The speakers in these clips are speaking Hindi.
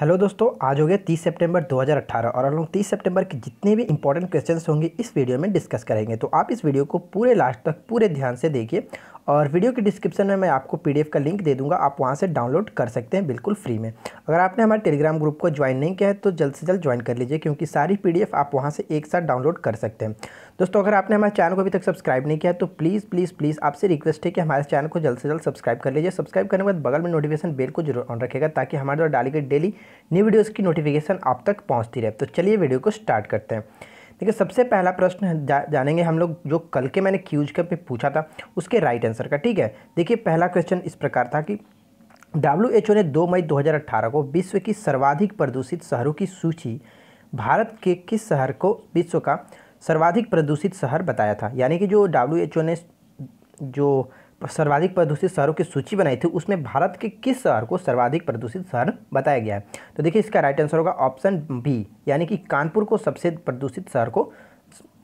हेलो दोस्तों आज हो गया 30 सितंबर 2018 और हम लोग 30 सितंबर के जितने भी इंपॉर्टेंट क्वेश्चंस होंगे इस वीडियो में डिस्कस करेंगे तो आप इस वीडियो को पूरे लास्ट तक पूरे ध्यान से देखिए और वीडियो के डिस्क्रिप्शन में मैं आपको पीडीएफ का लिंक दे दूंगा आप वहाँ से डाउनलोड कर सकते हैं बिल्कुल फ्री में अगर आपने हमारे टेलीग्राम ग्रुप को ज्वाइन नहीं किया है तो जल्द से जल्द ज्वाइन कर लीजिए क्योंकि सारी पीडीएफ आप वहाँ से एक साथ डाउनलोड कर सकते हैं दोस्तों अगर आपने हमारे चैनल को अभी तक सब्सक्राइब नहीं किया है तो प्लीज़ प्लीज़ प्लीज़ आपसे रिक्वेस्ट है कि हमारे चैनल को जल्द से जल्द सब्सक्राइब कर लीजिए सब्सक्राइब करने के बाद बगल में नोटिफिकेशन बेल को जरूर ऑन रखेगा ताकि हमारे द्वारा डाली गई डेली न्यू वीडियोज़ की नोटिफिकेशन आप तक पहुँचती रहे तो चलिए वीडियो को स्टार्ट करते हैं देखिए सबसे पहला प्रश्न जा, जानेंगे हम लोग जो कल के मैंने क्यूज के पे पूछा था उसके राइट आंसर का ठीक है देखिए पहला क्वेश्चन इस प्रकार था कि डब्ल्यू ने 2 मई 2018 को विश्व की सर्वाधिक प्रदूषित शहरों की सूची भारत के किस शहर को विश्व का सर्वाधिक प्रदूषित शहर बताया था यानी कि जो डब्ल्यू ने जो सर्वाधिक प्रदूषित शहरों की सूची बनाई थी उसमें भारत के किस शहर को सर्वाधिक प्रदूषित शहर बताया गया है तो देखिए इसका राइट आंसर होगा ऑप्शन बी यानी कि कानपुर को सबसे प्रदूषित शहर को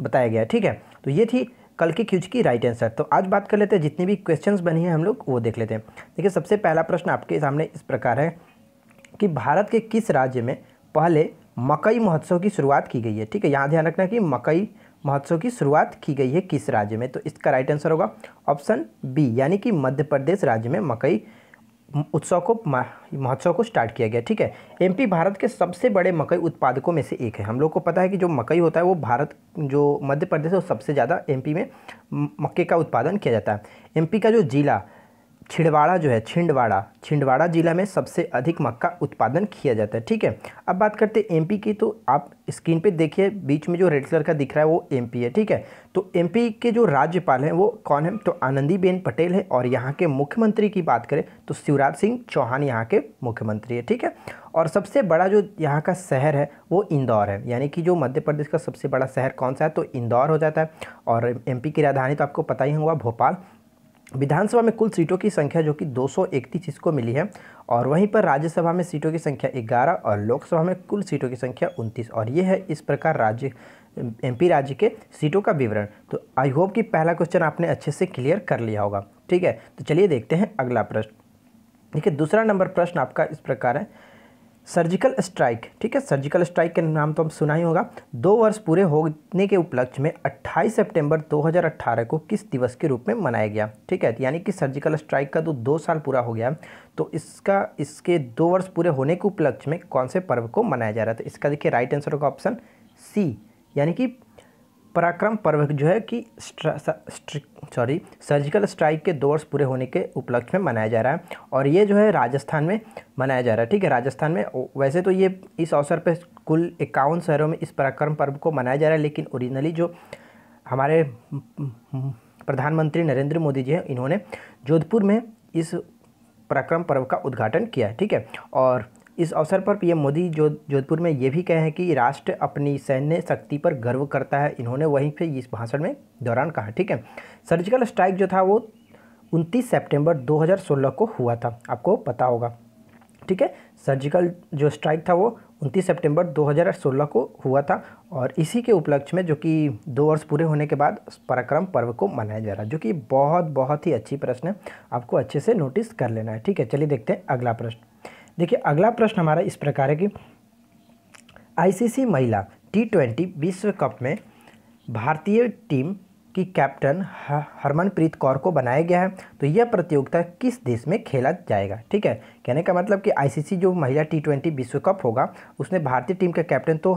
बताया गया है ठीक है तो ये थी कल के क्यूज की राइट आंसर तो आज बात कर लेते हैं जितने भी क्वेश्चंस बने हैं हम लोग वो देख लेते हैं देखिए सबसे पहला प्रश्न आपके सामने इस प्रकार है कि भारत के किस राज्य में पहले मकई महोत्सव की शुरुआत की गई है ठीक है यहाँ ध्यान रखना कि मकई महोत्सव की शुरुआत की गई है किस राज्य में तो इसका राइट आंसर होगा ऑप्शन बी यानी कि मध्य प्रदेश राज्य में मकई उत्सव को महोत्सव को स्टार्ट किया गया ठीक है एमपी भारत के सबसे बड़े मकई उत्पादकों में से एक है हम लोग को पता है कि जो मकई होता है वो भारत जो मध्य प्रदेश है वो सबसे ज़्यादा एमपी में मक्के का उत्पादन किया जाता है एमपी का जो ज़िला छिंदवाड़ा जो है छिंदवाड़ा छिंदवाड़ा ज़िला में सबसे अधिक मक्का उत्पादन किया जाता है ठीक है अब बात करते हैं एमपी की तो आप स्क्रीन पे देखिए बीच में जो रेड कलर का दिख रहा है वो एमपी है ठीक है तो एमपी के जो राज्यपाल हैं वो कौन है तो आनंदीबेन पटेल है और यहाँ के मुख्यमंत्री की बात करें तो शिवराज सिंह चौहान यहाँ के मुख्यमंत्री है ठीक है और सबसे बड़ा जो यहाँ का शहर है वो इंदौर है यानी कि जो मध्य प्रदेश का सबसे बड़ा शहर कौन सा है तो इंदौर हो जाता है और एम की राजधानी तो आपको पता ही होगा भोपाल विधानसभा में कुल सीटों की संख्या जो कि दो इसको मिली है और वहीं पर राज्यसभा में सीटों की संख्या 11 और लोकसभा में कुल सीटों की संख्या 29 और ये है इस प्रकार राज्य एमपी राज्य के सीटों का विवरण तो आई होप कि पहला क्वेश्चन आपने अच्छे से क्लियर कर लिया होगा ठीक है तो चलिए देखते हैं अगला प्रश्न देखिए दूसरा नंबर प्रश्न आपका इस प्रकार है सर्जिकल स्ट्राइक ठीक है सर्जिकल स्ट्राइक के नाम तो हम सुना ही होगा दो वर्ष पूरे होने के उपलक्ष्य में 28 सितंबर 2018 को किस दिवस के रूप में मनाया गया ठीक है यानी कि सर्जिकल स्ट्राइक का तो दो साल पूरा हो गया तो इसका इसके दो वर्ष पूरे होने के उपलक्ष्य में कौन से पर्व को मनाया जा रहा है तो इसका देखिए राइट आंसर होगा ऑप्शन सी यानी कि पराक्रम पर्व जो है कि सॉरी सर्जिकल स्ट्राइक के दो वर्ष पूरे होने के उपलक्ष्य में मनाया जा रहा है और ये जो है राजस्थान में मनाया जा रहा है ठीक है राजस्थान में वैसे तो ये इस अवसर पर कुल इक्यावन शहरों में इस पराक्रम पर्व को मनाया जा रहा है लेकिन ओरिजिनली जो हमारे प्रधानमंत्री नरेंद्र मोदी जी हैं इन्होंने जोधपुर में इस पराक्रम पर्व का उद्घाटन किया है ठीक है और इस अवसर पर पीएम मोदी जो जोधपुर में ये भी कहे हैं कि राष्ट्र अपनी सैन्य शक्ति पर गर्व करता है इन्होंने वहीं पे इस भाषण में दौरान कहा ठीक है सर्जिकल स्ट्राइक जो था वो 29 सितंबर 2016 को हुआ था आपको पता होगा ठीक है सर्जिकल जो स्ट्राइक था वो 29 सितंबर 2016 को हुआ था और इसी के उपलक्ष्य में जो कि दो वर्ष पूरे होने के बाद पराक्रम पर्व को मनाया जा रहा है जो कि बहुत बहुत ही अच्छी प्रश्न है आपको अच्छे से नोटिस कर लेना है ठीक है चलिए देखते हैं अगला प्रश्न देखिए अगला प्रश्न हमारा इस प्रकार है कि आईसीसी महिला टी ट्वेंटी विश्व कप में भारतीय टीम की कैप्टन हरमनप्रीत कौर को बनाया गया है तो यह प्रतियोगिता किस देश में खेला जाएगा ठीक है कहने का मतलब कि आईसीसी जो महिला टी ट्वेंटी विश्व कप होगा उसने भारतीय टीम का कैप्टन तो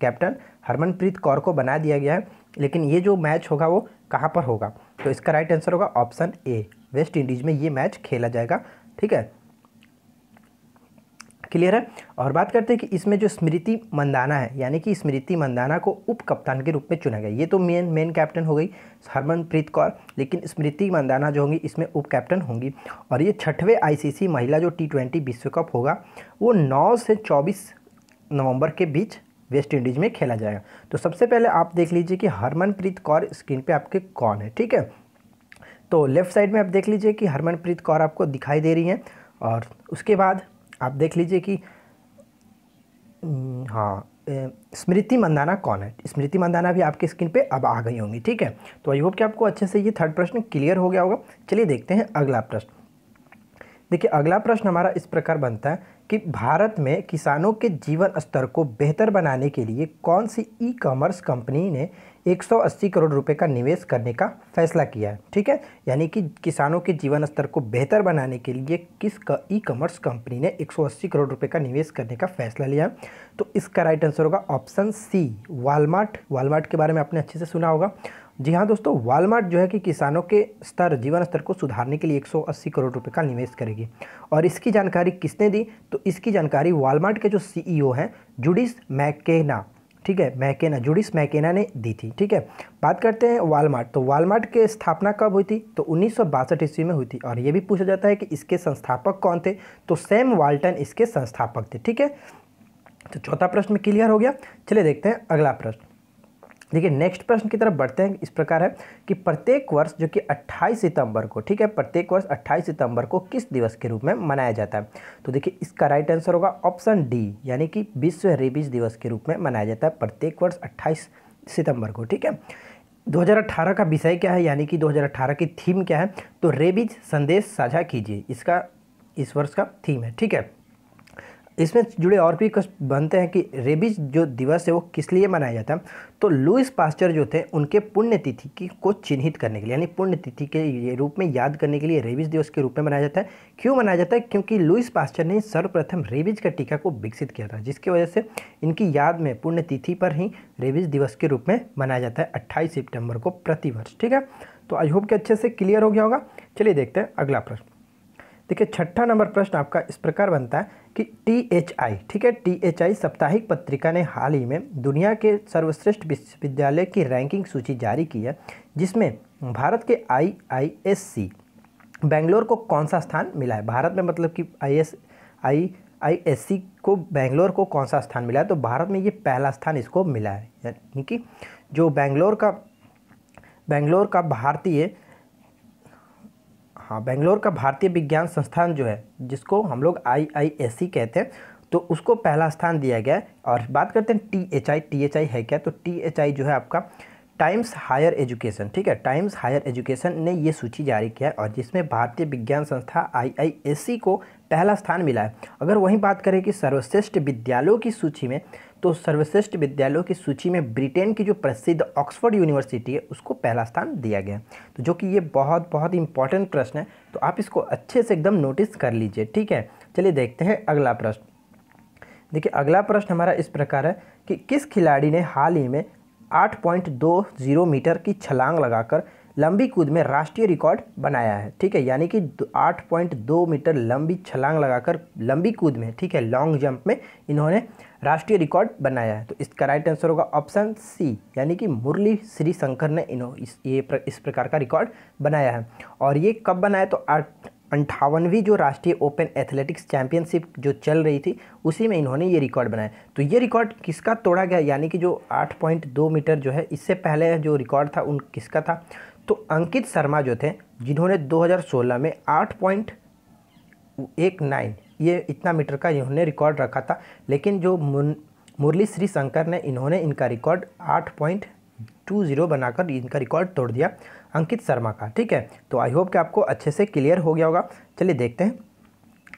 कैप्टन हरमनप्रीत कौर को बना दिया गया है लेकिन ये जो मैच होगा वो कहाँ पर होगा तो इसका राइट आंसर होगा ऑप्शन ए वेस्ट इंडीज़ में ये मैच खेला जाएगा ठीक है क्लियर है और बात करते हैं कि इसमें जो स्मृति मंदाना है यानी कि स्मृति मंदाना को उप कप्तान के रूप में चुना गया ये तो मेन मेन कैप्टन हो गई हरमनप्रीत कौर लेकिन स्मृति मंदाना जो होंगी इसमें उप कैप्टन होंगी और ये छठवें आईसीसी महिला जो टी ट्वेंटी विश्व कप होगा वो नौ से चौबीस नवंबर के बीच वेस्ट इंडीज़ में खेला जाएगा तो सबसे पहले आप देख लीजिए कि हरमनप्रीत कौर स्क्रीन पे आपके कौन है ठीक है तो लेफ़्ट साइड में आप देख लीजिए कि हरमनप्रीत कौर आपको दिखाई दे रही हैं और उसके बाद आप देख लीजिए कि हम्म, हाँ स्मृति मंदाना कौन है स्मृति मंदाना भी आपकी स्क्रीन पे अब आ गई होंगी ठीक है तो आई होप कि आपको अच्छे से ये थर्ड प्रश्न क्लियर हो गया होगा चलिए देखते हैं अगला प्रश्न देखिए अगला प्रश्न हमारा इस प्रकार बनता है कि भारत में किसानों के जीवन स्तर को बेहतर बनाने के लिए कौन सी ई कॉमर्स कंपनी ने 180 करोड़ रुपए का निवेश करने का फैसला किया है ठीक है यानी कि किसानों के जीवन स्तर को बेहतर बनाने के लिए किस ई कॉमर्स कंपनी ने 180 करोड़ रुपए का निवेश करने का फैसला लिया तो इसका राइट आंसर होगा ऑप्शन सी वालमार्ट वालमार्ट के बारे में आपने अच्छे से सुना होगा जी हाँ दोस्तों वालमार्ट जो है कि किसानों के स्तर जीवन स्तर को सुधारने के लिए 180 करोड़ रुपए का निवेश करेगी और इसकी जानकारी किसने दी तो इसकी जानकारी वालमार्ट के जो सीईओ e हैं जुडिस मैकेना ठीक है मैकेना जुडिस मैकेना ने दी थी ठीक है बात करते हैं वालमार्ट तो वालमार्ट की स्थापना कब हुई थी तो उन्नीस ईस्वी में हुई थी और ये भी पूछा जाता है कि इसके संस्थापक कौन थे तो सैम वाल्टन इसके संस्थापक थे ठीक है तो चौथा प्रश्न क्लियर हो गया चलिए देखते हैं अगला प्रश्न देखिए नेक्स्ट प्रश्न की तरफ बढ़ते हैं इस प्रकार है कि प्रत्येक वर्ष जो कि 28 सितंबर को ठीक है प्रत्येक वर्ष 28 सितंबर को किस दिवस के रूप में मनाया जाता है तो देखिए इसका राइट आंसर होगा ऑप्शन डी यानी कि विश्व रेबीज दिवस के रूप में मनाया जाता है प्रत्येक वर्ष अट्ठाईस सितंबर को ठीक है 2018 का विषय क्या है यानी कि 2018 की थीम क्या है तो रेबीज संदेश साझा कीजिए इसका इस वर्ष का थीम है ठीक है इसमें जुड़े और भी कुछ बनते हैं कि रेबीज जो दिवस है वो किस लिए मनाया जाता है तो लुइस पास्चर जो थे उनके पुण्यतिथि की को चिन्हित करने के लिए यानी पुण्यतिथि के रूप में याद करने के लिए रेबीज दिवस के रूप में मनाया जाता है क्यों मनाया जाता है क्योंकि लुइस पास्चर ने सर्वप्रथम रेबीज का टीका को विकसित किया था जिसकी वजह से इनकी याद में पुण्यतिथि पर ही रेबीज दिवस के रूप में मनाया जाता है अट्ठाईस सितम्बर को प्रतिवर्ष ठीक है तो आई होप के अच्छे से क्लियर हो गया होगा चलिए देखते हैं अगला प्रश्न देखिए छठा नंबर प्रश्न आपका इस प्रकार बनता है कि टी एच आई ठीक है टी एच आई साप्ताहिक पत्रिका ने हाल ही में दुनिया के सर्वश्रेष्ठ विश्वविद्यालय की रैंकिंग सूची जारी की है जिसमें भारत के आई आई एस सी बेंगलोर को कौन सा स्थान मिला है भारत में मतलब कि I S I I S C को बेंगलोर को कौन सा स्थान मिला है तो भारत में ये पहला स्थान इसको मिला है यानी कि जो बेंगलोर का बेंगलोर का भारतीय हाँ बेंगलोर का भारतीय विज्ञान संस्थान जो है जिसको हम लोग आई आई एस सी कहते हैं तो उसको पहला स्थान दिया गया है और बात करते हैं T H I T H I है क्या तो टी एच आई जो है आपका टाइम्स हायर एजुकेशन ठीक है टाइम्स हायर एजुकेशन ने ये सूची जारी किया है और जिसमें भारतीय विज्ञान संस्था सी e को पहला स्थान मिला है अगर वहीं बात करें कि सर्वश्रेष्ठ विद्यालयों की सूची में तो सर्वश्रेष्ठ विद्यालयों की सूची में ब्रिटेन की जो प्रसिद्ध ऑक्सफोर्ड यूनिवर्सिटी है उसको पहला स्थान दिया गया तो जो कि ये बहुत बहुत इंपॉर्टेंट प्रश्न है तो आप इसको अच्छे से एकदम नोटिस कर लीजिए ठीक है चलिए देखते हैं अगला प्रश्न देखिए अगला प्रश्न हमारा इस प्रकार है कि किस खिलाड़ी ने हाल ही में आठ मीटर की छलांग लगाकर लंबी कूद में राष्ट्रीय रिकॉर्ड बनाया है ठीक है यानी कि 8.2 मीटर लंबी छलांग लगाकर लंबी कूद में ठीक है लॉन्ग जंप में इन्होंने राष्ट्रीय रिकॉर्ड बनाया है तो इसका राइट आंसर होगा ऑप्शन सी यानी कि मुरली श्री शंकर ने इन्हों इस ये प्र, इस प्रकार का रिकॉर्ड बनाया है और ये कब बनाया तो अंठावनवीं जो राष्ट्रीय ओपन एथलेटिक्स चैंपियनशिप जो चल रही थी उसी में इन्होंने ये रिकॉर्ड बनाया तो ये रिकॉर्ड किसका तोड़ा गया यानी कि जो 8.2 मीटर जो है इससे पहले जो रिकॉर्ड था उन किसका था तो अंकित शर्मा जो थे जिन्होंने 2016 में आठ पॉइंट एक नाइन ये इतना मीटर का इन्होंने रिकॉर्ड रखा था लेकिन जो मुरली श्री शंकर ने इन्होंने इनका रिकॉर्ड आठ पॉइंट टू ज़ीरो बनाकर इनका रिकॉर्ड तोड़ दिया अंकित शर्मा का ठीक है तो आई होप कि आपको अच्छे से क्लियर हो गया होगा चलिए देखते हैं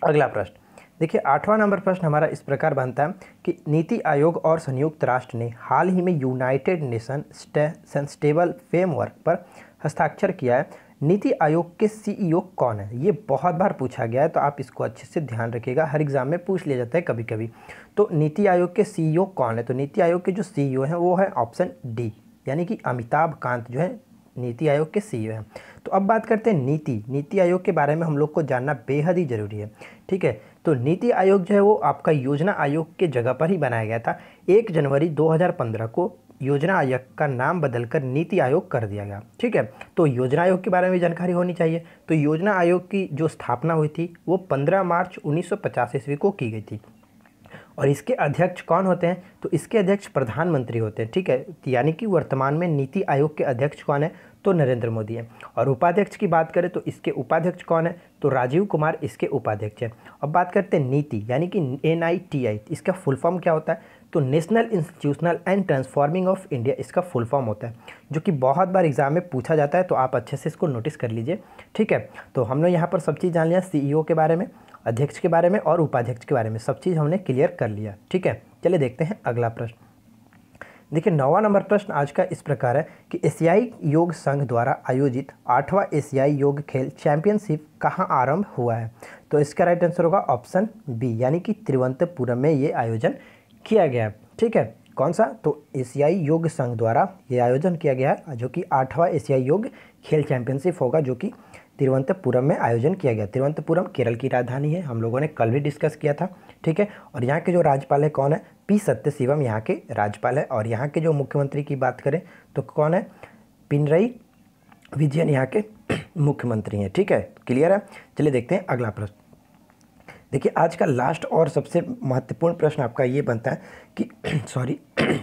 अगला प्रश्न देखिए आठवां नंबर प्रश्न हमारा इस प्रकार बनता है कि नीति आयोग और संयुक्त राष्ट्र ने हाल ही में United Nation stay stable framework पर हस्ताक्षर किया है नीति आयोग के सीईओ e कौन है ये बहुत बार पूछा गया है तो आप इसको अच्छे से ध्यान रखिएगा हर एग्ज़ाम में पूछ लिया जाता है कभी कभी तो नीति आयोग के सीईओ e कौन है तो नीति आयोग के जो सीईओ e हैं वो है ऑप्शन डी यानी कि अमिताभ कांत जो है नीति आयोग के सीईओ हैं तो अब बात करते हैं नीति नीति आयोग के बारे में हम लोग को जानना बेहद ही ज़रूरी है ठीक है तो नीति आयोग जो है वो आपका योजना आयोग के जगह पर ही बनाया गया था एक जनवरी 2015 को योजना आयोग का नाम बदलकर नीति आयोग कर दिया गया ठीक है तो योजना आयोग के बारे में जानकारी होनी चाहिए तो योजना आयोग की जो स्थापना हुई थी वो 15 मार्च उन्नीस ईस्वी को की गई थी और इसके अध्यक्ष कौन होते हैं तो इसके अध्यक्ष प्रधानमंत्री होते हैं ठीक है यानी कि वर्तमान में नीति आयोग के अध्यक्ष कौन है तो नरेंद्र मोदी है और उपाध्यक्ष की बात करें तो इसके उपाध्यक्ष कौन है तो राजीव कुमार इसके उपाध्यक्ष हैं अब बात करते हैं नीति यानी कि एन इसका फुल फॉर्म क्या होता है तो national institutional and transforming of India इसका फुल फॉर्म होता है जो कि बहुत बार एग्जाम में पूछा जाता है तो आप अच्छे से इसको नोटिस कर लीजिए ठीक है तो हमने यहाँ पर सब चीज़ जान लिया सी के बारे में अध्यक्ष के बारे में और उपाध्यक्ष के बारे में सब चीज़ हमने क्लियर कर लिया ठीक है चलिए देखते हैं अगला प्रश्न देखिए नौवा नंबर प्रश्न आज का इस प्रकार है कि एशियाई योग संघ द्वारा आयोजित आठवां एशियाई योग खेल चैंपियनशिप कहाँ आरंभ हुआ है तो इसका राइट आंसर होगा ऑप्शन बी यानी कि तिरुवनंतपुरम में ये आयोजन किया गया है ठीक है कौन सा तो एशियाई योग संघ द्वारा ये आयोजन किया गया है जो कि आठवां एशियाई योग खेल चैंपियनशिप होगा जो कि तिरुवंतपुरम में आयोजन किया गया तिरुवंतपुरम केरल की राजधानी है हम लोगों ने कल भी डिस्कस किया था ठीक है और यहाँ के जो राज्यपाल है कौन है पी सत्य शिवम यहाँ के राज्यपाल है और यहाँ के जो मुख्यमंत्री की बात करें तो कौन है पिनरई विजयन यहाँ के मुख्यमंत्री हैं ठीक है क्लियर है चलिए देखते हैं अगला प्रश्न देखिए आज का लास्ट और सबसे महत्वपूर्ण प्रश्न आपका ये बनता है कि सॉरी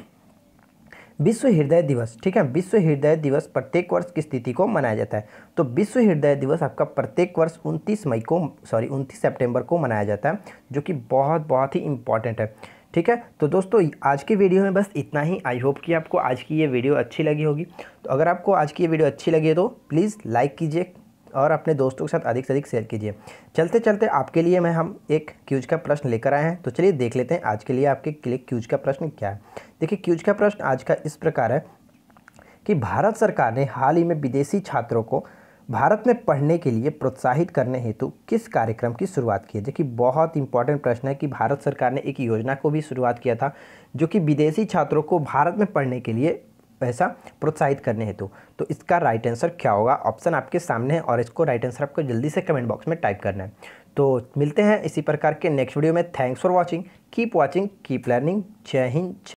विश्व हृदय दिवस ठीक है विश्व हृदय दिवस प्रत्येक वर्ष किस तिथि को मनाया जाता है तो विश्व हृदय दिवस आपका प्रत्येक वर्ष 29 मई को सॉरी 29 सितंबर को मनाया जाता है जो कि बहुत बहुत ही इम्पॉर्टेंट है ठीक है तो दोस्तों आज की वीडियो में बस इतना ही आई होप कि आपको आज की ये वीडियो अच्छी लगी होगी तो अगर आपको आज की ये वीडियो अच्छी लगी तो प्लीज़ लाइक कीजिए और अपने दोस्तों के साथ अधिक से अधिक शेयर कीजिए चलते चलते आपके लिए मैं हम एक क्यूज का प्रश्न लेकर आए हैं तो चलिए देख लेते हैं आज के लिए आपके लिए क्यूज का प्रश्न क्या है देखिए क्यूज का प्रश्न आज का इस प्रकार है कि भारत सरकार ने हाल ही में विदेशी छात्रों को भारत में पढ़ने के लिए प्रोत्साहित करने हेतु किस कार्यक्रम की शुरुआत की है जो कि बहुत इंपॉर्टेंट प्रश्न है कि भारत सरकार ने एक योजना को भी शुरुआत किया था जो कि विदेशी छात्रों को भारत में पढ़ने के लिए पैसा प्रोत्साहित करने हेतु तो इसका राइट आंसर क्या होगा ऑप्शन आपके सामने है और इसको राइट आंसर आपको जल्दी से कमेंट बॉक्स में टाइप करना है तो मिलते हैं इसी प्रकार के नेक्स्ट वीडियो में thanks for watching keep watching keep learning जय हिंद